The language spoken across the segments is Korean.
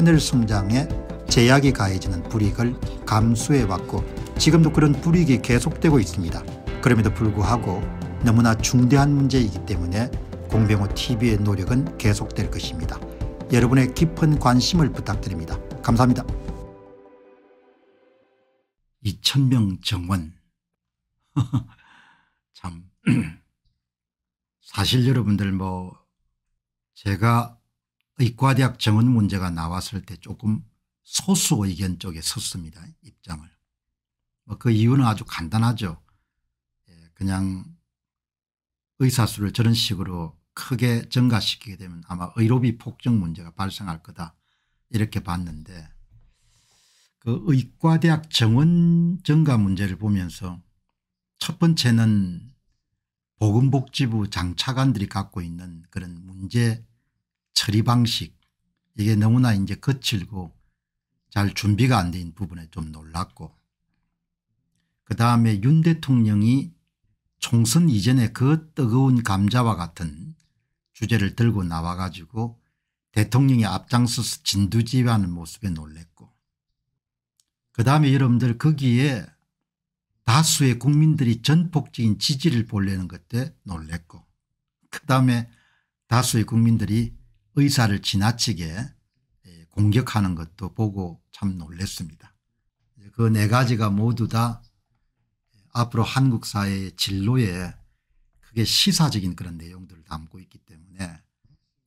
하늘 성장에 제약이 가해지는 불이익을 감수해왔고 지금도 그런 불이익이 계속되고 있습니다. 그럼에도 불구하고 너무나 중대한 문제이기 때문에 공병호 TV의 노력은 계속될 것입니다. 여러분의 깊은 관심을 부탁드립니다. 감사합니다. 2 0명 정원. 참. 사실 여러분들 뭐 제가 의과대학 정원 문제가 나왔을 때 조금 소수 의견 쪽에 섰습니다. 입장을. 뭐 그 이유는 아주 간단하죠. 예, 그냥 의사수를 저런 식으로 크게 증가시키게 되면 아마 의료비 폭증 문제가 발생할 거다 이렇게 봤는데 그 의과대학 정원 증가 문제를 보면서 첫 번째는 보건복지부 장차관들이 갖고 있는 그런 문제 처리 방식 이게 너무나 이제 거칠고 잘 준비가 안 된 부분에 좀 놀랐고 그 다음에 윤 대통령이 총선 이전에 그 뜨거운 감자와 같은 주제를 들고 나와 가지고 대통령이 앞장서서 진두지휘하는 모습에 놀랬고 그 다음에 여러분들 거기에 다수의 국민들이 전폭적인 지지를 보려는 것때 놀랬고 그 다음에 다수의 국민들이 의사를 지나치게 예, 공격하는 것도 보고 참 놀랬습니다. 그 네 가지가 모두 다 예, 앞으로 한국 사회의 진로에 크게 시사적인 그런 내용들을 담고 있기 때문에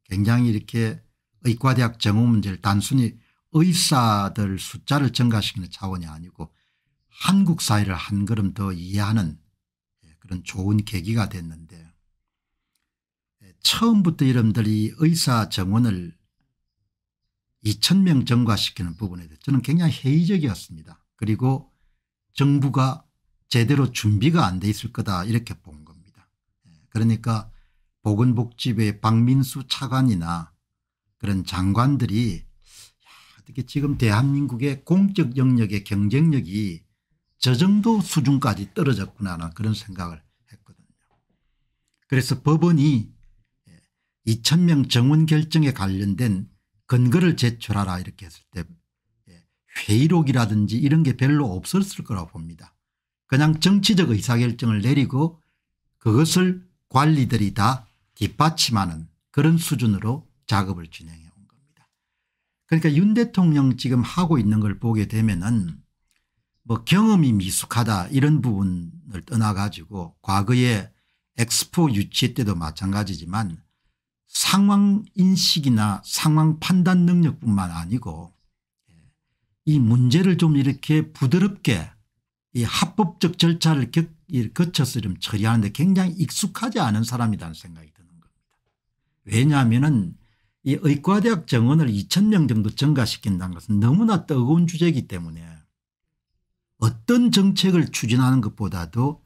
굉장히 이렇게 의과대학 정오 문제를 단순히 의사들 숫자를 증가시키는 차원이 아니고 한국 사회를 한 걸음 더 이해하는 예, 그런 좋은 계기가 됐는데 처음부터 이름들이 의사 정원을 2,000명 증가시키는 부분에 대해 저는 굉장히 회의적이었습니다. 그리고 정부가 제대로 준비가 안 돼 있을 거다 이렇게 본 겁니다. 예, 그러니까 보건복지부의 박민수 차관이나 그런 장관들이 어떻게 지금 대한민국의 공적 영역의 경쟁력이 저 정도 수준까지 떨어졌구나 하는 그런 생각을 했거든요. 그래서 법원이 2,000명 정원 결정에 관련된 근거를 제출하라 이렇게 했을 때 예, 회의록이라든지 이런 게 별로 없었을 거라고 봅니다. 그냥 정치적 의사결정을 내리고 그것을 관리들이 다 뒷받침하는 그런 수준으로 작업을 진행해 온 겁니다. 그러니까 윤 대통령 지금 하고 있는 걸 보게 되면은 뭐 경험이 미숙하다 이런 부분을 떠나 가지고 과거에 엑스포 유치 때도 마찬가지지만 상황 인식이나 상황 판단 능력뿐만 아니고 예, 이 문제를 좀 이렇게 부드럽게 이 합법적 절차를 거쳐서 좀 처리하는데 굉장히 익숙하지 않은 사람이라는 생각이 드는 겁니다. 왜냐하면 이 의과대학 정원을 2000명 정도 증가시킨다는 것은 너무나 뜨거운 주제이기 때문에 어떤 정책을 추진하는 것보다도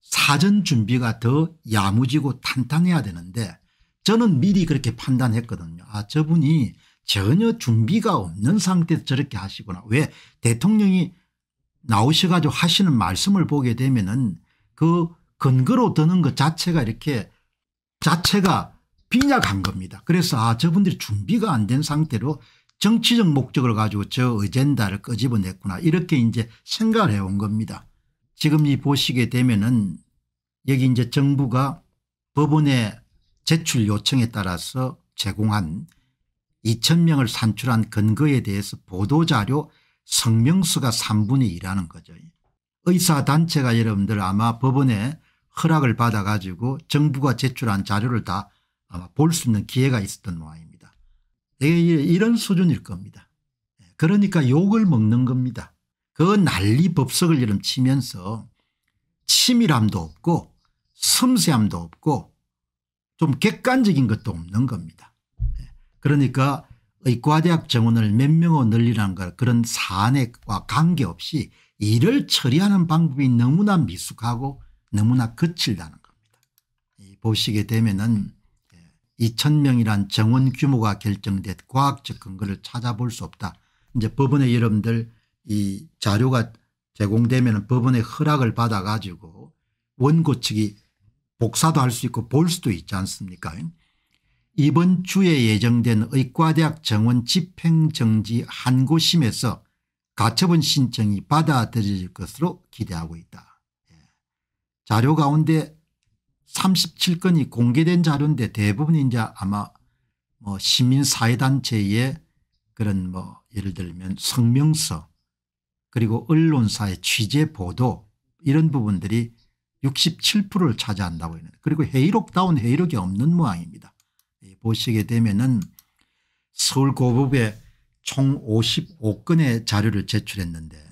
사전 준비가 더 야무지고 탄탄해야 되는데 저는 미리 그렇게 판단했거든요. 아 저분이 전혀 준비가 없는 상태에서 저렇게 하시구나. 왜 대통령이 나오셔가지고 하시는 말씀을 보게 되면은 그 근거로 드는 것 자체가 이렇게 자체가 빈약한 겁니다. 그래서 아 저분들이 준비가 안 된 상태로 정치적 목적을 가지고 저 의젠다를 꺼집어냈구나 이렇게 이제 생각을 해온 겁니다. 지금 이 보시게 되면은 여기 이제 정부가 법원에 제출 요청에 따라서 제공한 2,000명을 산출한 근거에 대해서 보도자료 성명수가 3분의 1하는 거죠. 의사단체가 여러분들 아마 법원에 허락을 받아가지고 정부가 제출한 자료를 다 아마 볼 수 있는 기회가 있었던 모양입니다. 예, 이런 수준일 겁니다. 예, 그러니까 욕을 먹는 겁니다. 그 난리 법석을 이름 치면서 치밀함도 없고 섬세함도 없고 좀 객관적인 것도 없는 겁니다. 예. 그러니까 의과대학 정원을 몇 명으로 늘리라는 그런 사안과 관계없이 이를 처리하는 방법이 너무나 미숙하고 너무나 거칠다는 겁니다. 보시게 되면은 2000명이란 예, 정원 규모가 결정된 과학적 근거를 찾아볼 수 없다. 이제 법원에 여러분들 이 자료가 제공되면 법원의 허락을 받아가지고 원고 측이 복사도 할 수 있고 볼 수도 있지 않습니까 이번 주에 예정된 의과대학 정원 집행정지 한고심에서 가처분 신청이 받아들일 것으로 기대하고 있다. 예. 자료 가운데 37건이 공개된 자료인데 대부분 이제 아마 뭐 시민사회단체의 그런 뭐 예를 들면 성명서 그리고 언론사의 취재 보도 이런 부분들이 67%를 차지한다고 했는데 그리고 회의록다운회의록이 없는 모양입니다. 예, 보시게 되면은 서울 고법에 총 55건의 자료를 제출했는데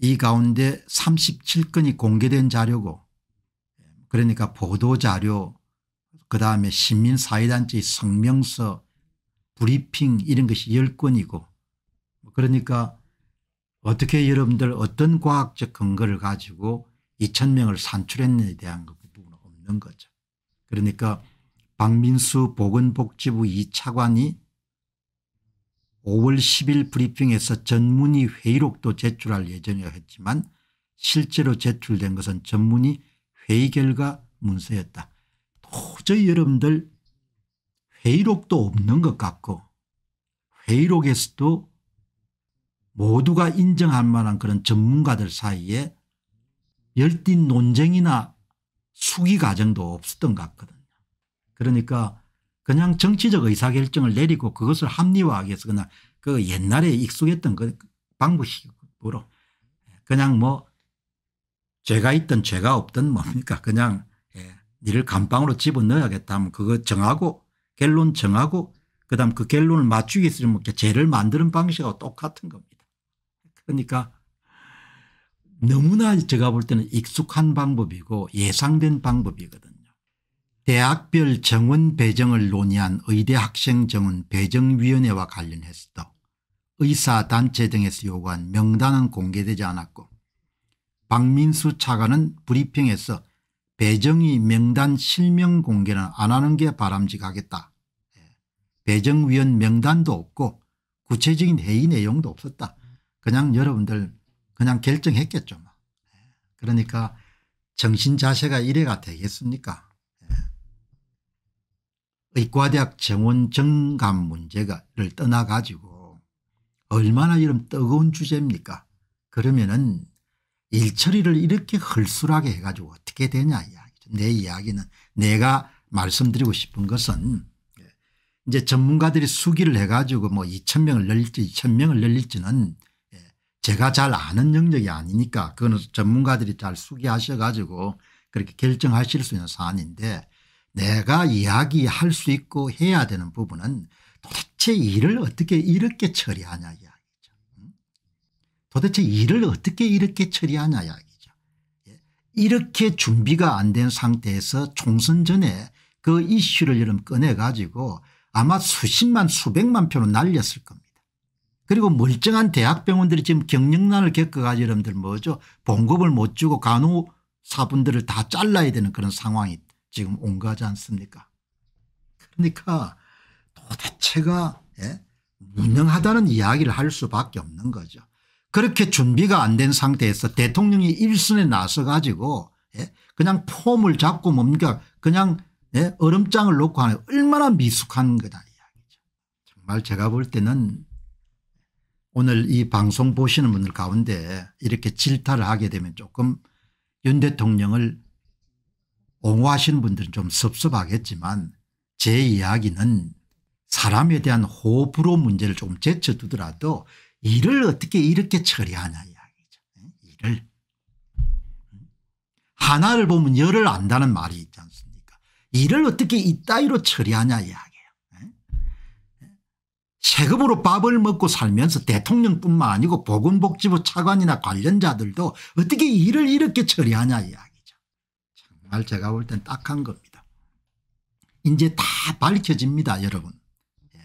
이 가운데 37건이 공개된 자료고 그러니까 보도자료 그다음에 시민사회단체 성명서 브리핑 이런 것이 10건이고 그러니까 어떻게 여러분들 어떤 과학적 근거를 가지고 2천 명을 산출했느냐에 대한 그 부분은 없는 거죠. 그러니까 박민수 보건복지부 2차관이 5월 10일 브리핑에서 전문의 회의록도 제출할 예정이었지만 실제로 제출된 것은 전문의 회의 결과 문서였다. 도저히 여러분들 회의록도 없는 것 같고 회의록에서도 모두가 인정할 만한 그런 전문가들 사이에 열띤 논쟁이나 수기 과정도 없었던 것 같거든요. 그러니까 그냥 정치적 의사결정을 내리고 그것을 합리화하기 위해서 그냥 그 옛날에 익숙했던 그방법으로 그냥 뭐 죄가 있든 죄가 없든 뭡니까 그냥 예, 니를 감방으로 집어넣어야겠다 하면 그거 정하고 결론 정하고 그다음 그 결론을 맞추기 위해서 죄를 만드는 방식하고 똑같은 겁니다. 그러니까 너무나 제가 볼 때는 익숙한 방법이고 예상된 방법이거든요. 대학별 정원 배정을 논의한 의대 학생 정원 배정위원회와 관련해서도 의사단체 등에서 요구한 명단은 공개되지 않았고 박민수 차관은 브리핑에서 배정이 명단 실명 공개는 안 하는 게 바람직하겠다. 예. 배정위원 명단도 없고 구체적인 회의 내용도 없었다. 그냥 여러분들 그냥 결정했겠죠. 뭐. 예. 그러니까 정신자세가 이래가 되겠습니까 예. 의과대학 정원 정감 문제를 떠나가지고 얼마나 이런 뜨거운 주제입니까 그러면은 일처리를 이렇게 헐술하게 해가지고 어떻게 되냐 이야기죠. 내 이야기는 내가 말씀드리고 싶은 것은 예. 이제 전문가들이 수기를 해가지고 뭐 2천 명을 늘릴지 2천 명을 늘릴지는 제가 잘 아는 영역이 아니니까 그거는 전문가들이 잘 숙의하셔 가지고 그렇게 결정하실 수 있는 사안인데 내가 이야기할 수 있고 해야 되는 부분은 도대체 일을 어떻게 이렇게 처리하냐 이야기죠. 도대체 일을 어떻게 이렇게 처리하냐 이야기죠. 예. 이렇게 준비가 안 된 상태에서 총선 전에 그 이슈를 여러분 꺼내 가지고 아마 수십만 수백만 표로 날렸을 겁니다. 그리고 멀쩡한 대학병원들이 지금 경영난을 겪어가지고 여러분들 뭐죠 봉급을 못 주고 간호사분들을 다 잘라야 되는 그런 상황이 지금 온 거지 않습니까 그러니까 도대체가 예? 무능하다는 이야기를 할 수밖에 없는 거죠. 그렇게 준비가 안 된 상태에서 대통령이 일선에 나서 가지고 예? 그냥 폼을 잡고 뭡니까 그냥 예? 얼음장을 놓고 하는 얼마나 미숙한 거다 이야기죠. 정말 제가 볼 때는 오늘 이 방송 보시는 분들 가운데 이렇게 질타를 하게 되면 조금 윤 대통령을 옹호하시는 분들은 좀 섭섭하겠지만 제 이야기는 사람에 대한 호불호 문제를 조금 제쳐두더라도 일을 어떻게 이렇게 처리하냐 이야기죠. 일을. 하나를 보면 열을 안다는 말이 있지 않습니까 일을 어떻게 이따위로 처리하냐 이야기. 세금으로 밥을 먹고 살면서 대통령뿐만 아니고 보건복지부 차관이나 관련자들도 어떻게 일을 이렇게 처리하냐 이야기죠. 정말 제가 볼 땐 딱한 겁니다. 이제 다 밝혀집니다 여러분. 예.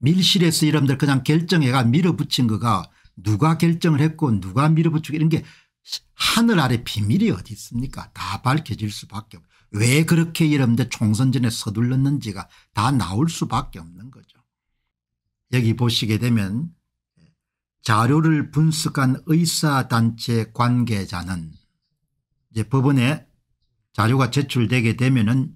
밀실에서 이름들 그냥 결정해가 밀어붙인 거가 누가 결정을 했고 누가 밀어붙이고 이런 게 하늘 아래 비밀이 어디 있습니까 다 밝혀질 수밖에 없. 왜 그렇게 이름들 총선 전에 서둘렀는지가 다 나올 수밖에 없는 거죠. 여기 보시게 되면 자료를 분석한 의사단체 관계자는 이제 법원에 자료가 제출되게 되면은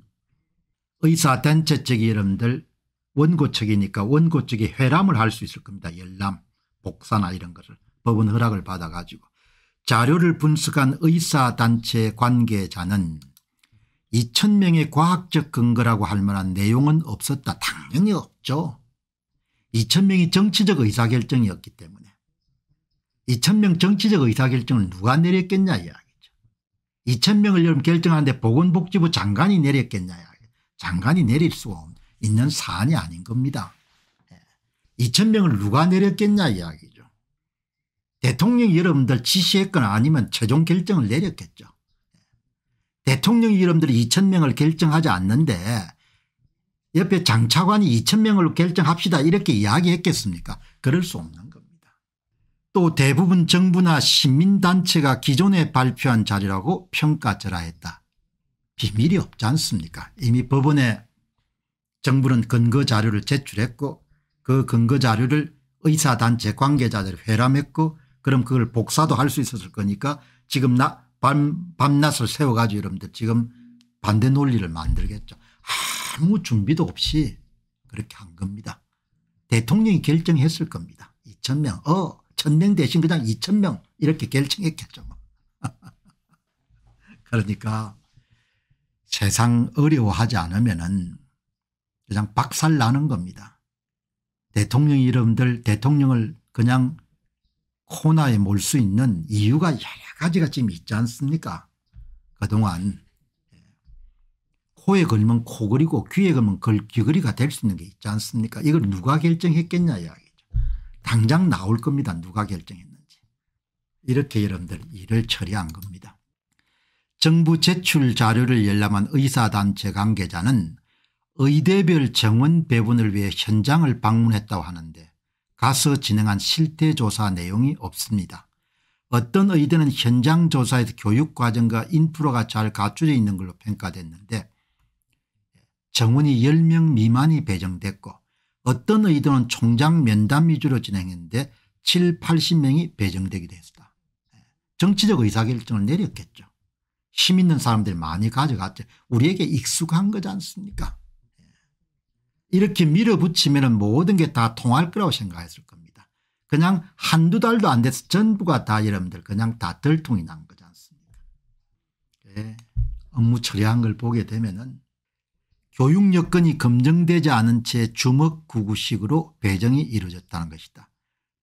의사단체 측이 여러분들 원고 측이니까 원고 측이 회람을 할 수 있을 겁니다. 열람, 복사나 이런 것을 법원 허락을 받아가지고 자료를 분석한 의사단체 관계자는 2천명의 과학적 근거라고 할 만한 내용은 없었다. 당연히 없죠. 2천명이 정치적 의사결정이었기 때문에 2천0 0명 정치적 의사결정을 누가 내렸겠냐 이야기죠. 2천명을 여러분 결정하는데 보건복지부 장관이 내렸겠냐 이야기 장관이 내릴 수 있는 사안이 아닌 겁니다. 2천명을 예. 누가 내렸겠냐 이야기죠. 대통령이 여러분들 지시했거나 아니면 최종 결정을 내렸겠죠. 예. 대통령이 여러분들 2천명을 결정하지 않는데 옆에 장차관이 2천 명을 결정합시다 이렇게 이야기했겠습니까 그럴 수 없는 겁니다. 또 대부분 정부나 시민단체가 기존에 발표한 자료라고 평가절하했다. 비밀이 없지 않습니까 이미 법원에 정부는 근거 자료를 제출했고 그 근거 자료를 의사단체 관계자들 회람했고 그럼 그걸 복사도 할 수 있었을 거니까 지금 나 밤, 밤낮을 세워가지고 여러분들 지금 반대 논리를 만들겠죠. 아무 준비도 없이 그렇게 한 겁니다. 대통령이 결정했을 겁니다. 2천명 어, 1명 대신 그냥 2천명 이렇게 결정했겠죠. 뭐. 그러니까 세상 어려워하지 않으면은 그냥 박살 나는 겁니다. 대통령 이름들 대통령을 그냥 코나에 몰 수 있는 이유가 여러 가지가 지금 있지 않습니까? 그동안 코에 걸면 코걸이고 귀에 걸면 걸, 귀걸이가 될 수 있는 게 있지 않습니까 이걸 누가 결정했겠냐 이야기죠. 당장 나올 겁니다. 누가 결정했는지. 이렇게 여러분들 일을 처리한 겁니다. 정부 제출 자료를 열람한 의사단체 관계자는 의대별 정원 배분을 위해 현장을 방문했다고 하는데 가서 진행한 실태조사 내용이 없습니다. 어떤 의대는 현장 조사에서 교육과정과 인프라가 잘 갖춰져 있는 걸로 평가됐는데 정원이 10명 미만이 배정됐고 어떤 의도는 총장 면담 위주로 진행했는데 7, 80명이 배정되기도 했다. 예, 정치적 의사결정을 내렸겠죠. 힘 있는 사람들 많이 가져갔죠. 우리에게 익숙한 거지 않습니까 예, 이렇게 밀어붙이면 모든 게 다 통할 거라고 생각했을 겁니다. 그냥 한두 달도 안 돼서 전부가 다 여러분들 그냥 다 들통이 난 거지 않습니까 예, 업무 처리한 걸 보게 되면 은 교육 여건이 검증되지 않은 채 주먹구구식으로 배정이 이루어졌다는 것이다.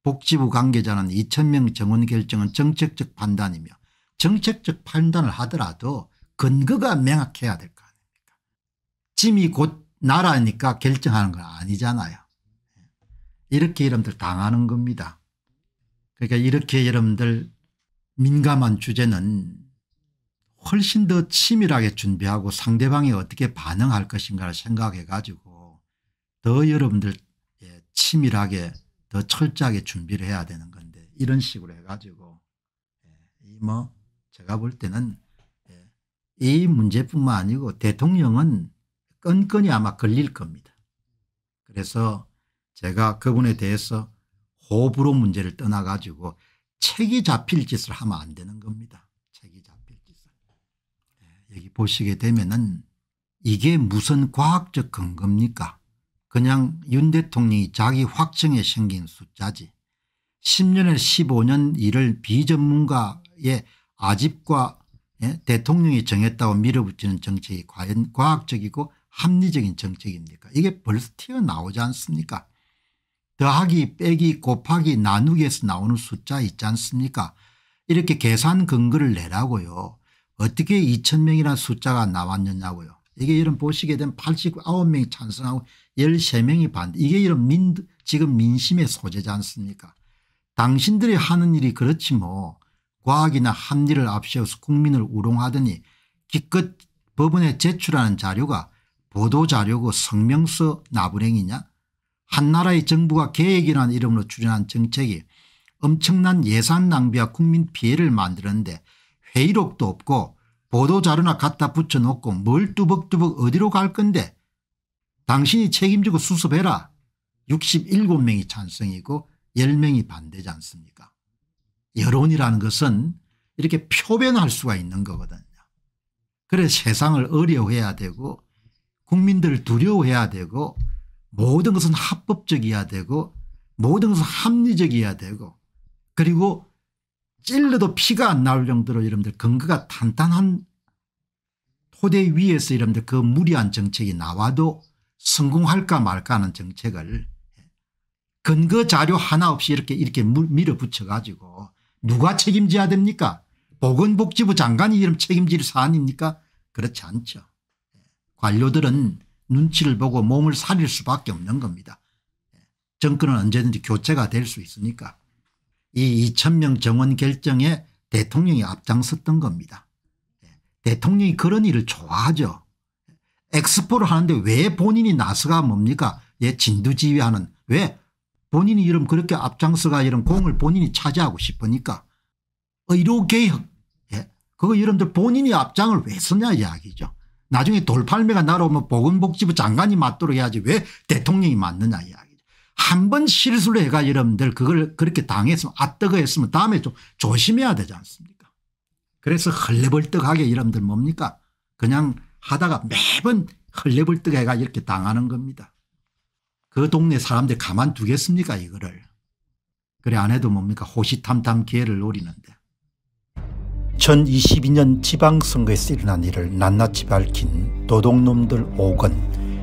복지부 관계자는 2천명 정원 결정은 정책적 판단이며 정책적 판단을 하더라도 근거가 명확해야 될 거 아닙니까 짐이 곧 나라니까 결정하는 건 아니잖아요. 이렇게 여러분들 당하는 겁니다. 그러니까 이렇게 여러분들 민감한 주제는 훨씬 더 치밀하게 준비하고 상대방이 어떻게 반응할 것인가를 생각해 가지고 더 여러분들 예, 치밀하게 더 철저하게 준비를 해야 되는 건데 이런 식으로 해가지고 예, 뭐 제가 볼 때는 예, 이 문제뿐만 아니고 대통령은 끈끈이 아마 걸릴 겁니다. 그래서 제가 그분에 대해서 호불호 문제를 떠나가지고 책이 잡힐 짓을 하면 안 되는 겁니다. 여기 보시게 되면은 이게 무슨 과학적 근거입니까? 그냥 윤 대통령이 자기 확증에 생긴 숫자지. 10년에 15년 일을 비전문가의 아집과 예? 대통령이 정했다고 밀어붙이는 정책이 과연 과학적이고 합리적인 정책입니까? 이게 벌써 튀어나오지 않습니까? 더하기 빼기 곱하기 나누기에서 나오는 숫자 있지 않습니까? 이렇게 계산 근거를 내라고요. 어떻게 2천 명이라 숫자가 나왔느냐고요. 이게 이런 보시게 되면 89명이 찬성하고 13명이 반대. 이게 이런 민 지금 민심의 소재지 않습니까 당신들이 하는 일이 그렇지 뭐 과학이나 합리를 앞세워서 국민을 우롱하더니 기껏 법원에 제출하는 자료가 보도자료고 성명서 나부랭이냐 한 나라의 정부가 계획이라는 이름으로 출연한 정책이 엄청난 예산 낭비와 국민 피해를 만드는데 회의록도 없고 보도자료나 갖다 붙여놓고 뭘 뚜벅뚜벅 어디로 갈 건데 당신이 책임지고 수습해라 67명이 찬성이고 10명이 반대지 않습니까 여론이라는 것은 이렇게 표변할 수가 있는 거거든요 그래 세상을 어려워해야 되고 국민들을 두려워해야 되고 모든 것은 합법적이어야 되고 모든 것은 합리적이어야 되고 그리고 찔러도 피가 안 나올 정도로 여러분들 근거가 탄탄한 토대 위에서 여러분들 그 무리한 정책이 나와도 성공할까 말까 하는 정책을 근거 자료 하나 없이 이렇게 이렇게 밀어붙여 가지고 누가 책임져야 됩니까 보건복지부 장관이 이런 책임질 사안입니까 그렇지 않죠 관료들은 눈치를 보고 몸을 사릴 수밖에 없는 겁니다 예. 정권은 언제든지 교체가 될 수 있으니까 이 2,000명 정원 결정에 대통령이 앞장섰던 겁니다. 예, 대통령이 그런 일을 좋아하죠. 엑스포를 하는데 왜 본인이 나서가 뭡니까? 예, 진두지휘하는. 왜? 본인이 이름 그렇게 앞장서가 이런 공을 본인이 차지하고 싶으니까. 의료개혁. 어, 예. 그거 이름들 본인이 앞장을 왜 서냐 이야기죠. 나중에 돌팔매가 날아오면 보건복지부 장관이 맡도록 해야지 왜 대통령이 맡느냐 이야기. 한번 실수를 해가 여러분들 그걸 그렇게 당했으면 아뜨거 했으면 다음에 좀 조심해야 되지 않습니까 그래서 헐레벌떡하게 여러분들 뭡니까 그냥 하다가 매번 헐레벌떡 해가 이렇게 당하는 겁니다. 그 동네 사람들 가만 두겠습니까 이거를. 그래 안 해도 뭡니까 호시탐탐 기회를 노리는데. 2022년 지방선거에서 일어난 일을 낱낱이 밝힌 도둑놈들 5건